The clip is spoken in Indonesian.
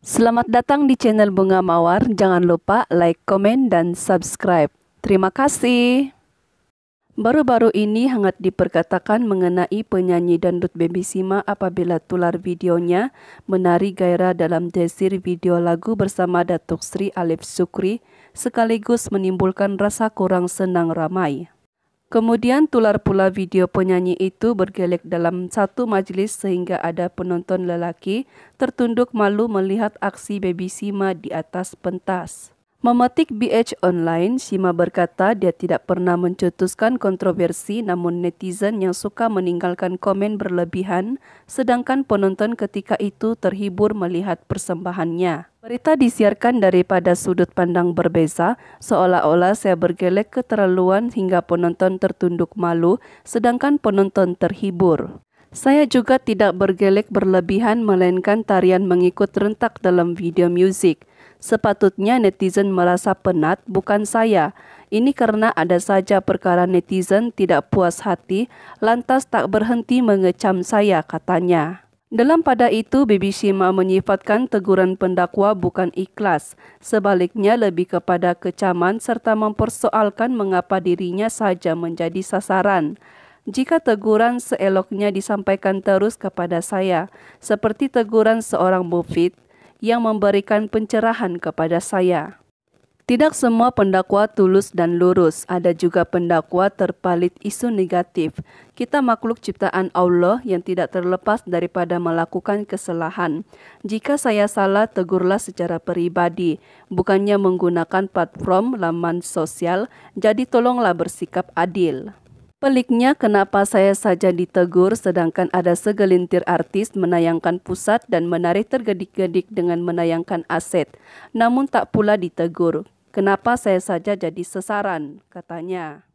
Selamat datang di channel Bunga Mawar. Jangan lupa like, komen, dan subscribe. Terima kasih. Baru-baru ini hangat diperkatakan mengenai penyanyi dangdut Baby Sima apabila tular videonya menari gairah dalam desir video lagu bersama Datuk Sri Alif Sukri sekaligus menimbulkan rasa kurang senang ramai. Kemudian tular pula video penyanyi itu bergelek dalam satu majelis sehingga ada penonton lelaki tertunduk malu melihat aksi baby Sima di atas pentas. Memetik BH Online, Sima berkata dia tidak pernah mencetuskan kontroversi namun netizen yang suka meninggalkan komen berlebihan sedangkan penonton ketika itu terhibur melihat persembahannya. Berita disiarkan daripada sudut pandang berbeza, seolah-olah saya bergelek keterlaluan hingga penonton tertunduk malu sedangkan penonton terhibur. Saya juga tidak bergelek berlebihan melainkan tarian mengikut rentak dalam video musik. Sepatutnya netizen merasa penat, bukan saya. Ini karena ada saja perkara netizen tidak puas hati, lantas tak berhenti mengecam saya, katanya. Dalam pada itu, Bibi Shima menyifatkan teguran pendakwa bukan ikhlas, sebaliknya lebih kepada kecaman serta mempersoalkan mengapa dirinya saja menjadi sasaran jika teguran seeloknya disampaikan terus kepada saya, seperti teguran seorang mufid yang memberikan pencerahan kepada saya. Tidak semua pendakwa tulus dan lurus, ada juga pendakwa terpalit isu negatif. Kita makhluk ciptaan Allah yang tidak terlepas daripada melakukan kesalahan. Jika saya salah, tegurlah secara pribadi, bukannya menggunakan platform laman sosial, jadi tolonglah bersikap adil. Peliknya kenapa saya saja ditegur sedangkan ada segelintir artis menayangkan pusat dan menarik tergedik-gedik dengan menayangkan aset. Namun tak pula ditegur. Kenapa saya saja jadi sesaran, katanya.